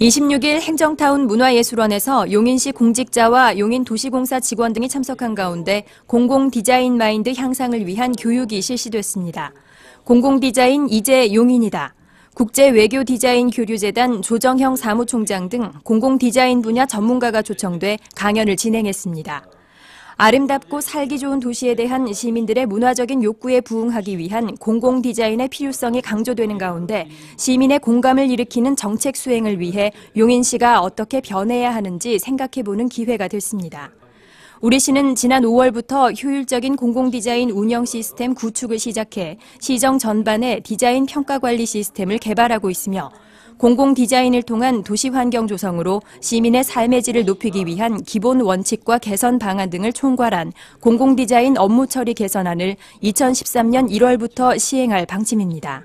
26일 행정타운 문화예술원에서 용인시 공직자와 용인도시공사 직원 등이 참석한 가운데 공공 디자인 마인드 향상을 위한 교육이 실시됐습니다. 공공 디자인 이제 용인이다. 국제 외교 디자인 교류재단 조정형 사무총장 등 공공 디자인 분야 전문가가 초청돼 강연을 진행했습니다. 아름답고 살기 좋은 도시에 대한 시민들의 문화적인 욕구에 부응하기 위한 공공 디자인의 필요성이 강조되는 가운데 시민의 공감을 일으키는 정책 수행을 위해 용인시가 어떻게 변해야 하는지 생각해보는 기회가 됐습니다. 우리시는 지난 5월부터 효율적인 공공디자인 운영 시스템 구축을 시작해 시정 전반에 디자인 평가 관리 시스템을 개발하고 있으며 공공 디자인을 통한 도시 환경 조성으로 시민의 삶의 질을 높이기 위한 기본 원칙과 개선 방안 등을 총괄한 공공 디자인 업무 처리 개선안을 2013년 1월부터 시행할 방침입니다.